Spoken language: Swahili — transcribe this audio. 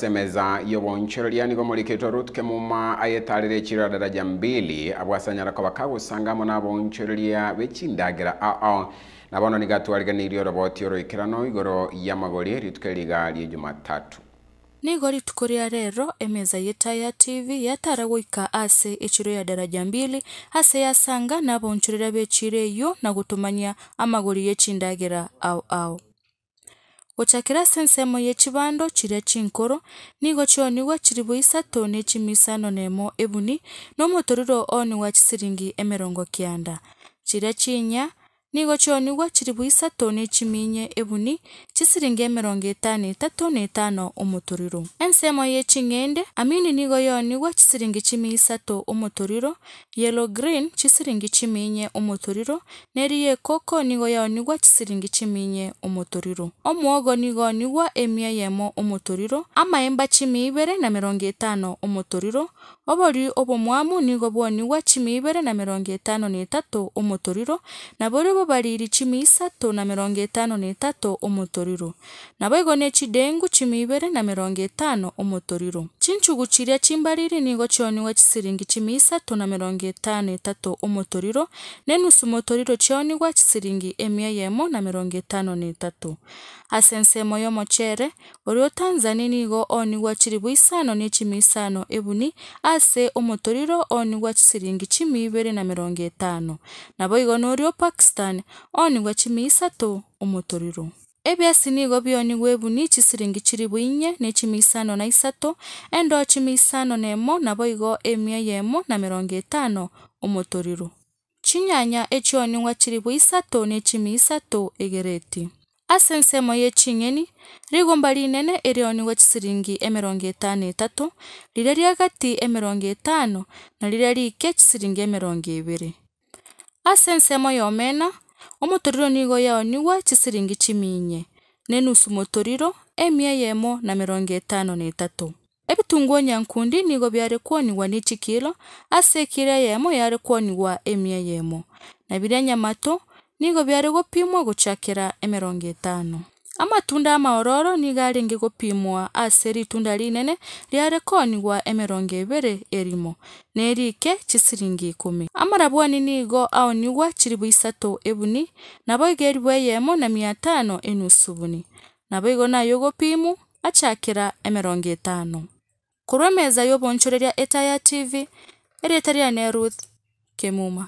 semeza yobonchererianigo omoriketo ruth kemuma ayetarire echirorera ja mbili abwasanya rakoba kagusangamo nabonchereria bechindagera ao nabono nigatwariganirie yoro ikirano igoro ya magori rituke riga ya jumatatu ni rituko tukuria rero emeza yeta ya tv yatara goika ase echiro ya daraja mbili ase ya sanga na yasanga naboncherera bechireyo na gutumanya amagori yechindagera au au gochakera ase ensemo ya chibando chire chinkoro nigo chionigwa chiri boisato na chimisano nemo ebuni nomotoriro oni wa chisiringi emerongo kianda chire chinya nigo chionigwa chiri buisa tone chiminye ebuni chisiringi emirongo etano etatu na etano omotoriro ensemo ye chingende amini nigo yonigwa chisiringi chimi isato omotoriro yellow green chisiringi chiminye omotoriro neri ye koko nigo yonigwa chisiringi chiminye omotoriro omwogo nigo onigwa emia yemo omotoriro amaemba chimi ibere na mirongo etano omotoriro obori obomwamu nigo bwonigwa chimi ibere na mirongo etano na etatu omotoriro na bori bariri chimi isatu na mirongo etano n'etatu umuturiro nabaigone chidengu chimibere na mirongo etano umuturiro chinchugu chiria chimbariri nigo wa chisiringi chimisa tona mirongo itano itatu umuturiro ne nusu chioni wa chisiringi emia yemo na mirongo itano na itatu moyo mochere orio tanzania nigo wa chiribu isano ni chimi isano ebuni ase oni wa chisiringi chimibere na mirongo itano nabo igo nurio pakistan wa chimisa to umuturiro ebiasi nigo bioni goebuni chisiringi chiri buinye ne chimisano na isato endo chimisano na emo nabo igo emia yemo na mirongo etano omotoriro chinyanya echioni ngwa chiri buisato ne chimisato egereti ase ensemo yechingeni rigomba rinene erioni ngwa chisiringi emirongo etano etato rire riagati emirongo etano na rire rike chisiringi emirongo ebere ase ensemo yomena ya Omotoriro nigo yao niwa chisiringi chiminye, na enusu motoriro emia yemo na mirongo etano na etatu. Ebitunguru nyankundi nigo byarekwoniwa na echikilo ase ekiro yare kwoniwa emia yemo, na biria nyamato nigo gopimwa gochakera emerongo etano amatunda amaororo niga arenge gopimwa ase ritunda rinene riarekonigwa emerongo ebere erimo na chisiringi ikumi amarabwani nigo aonigwa chiribu isato ebuni nabo iga eribwa eyemo na mia tano enusu buni nabo igo nayo gopimu achakera emerongo etano korwa emeza y'obonchoreria etaya tv eretariane ruth kemuma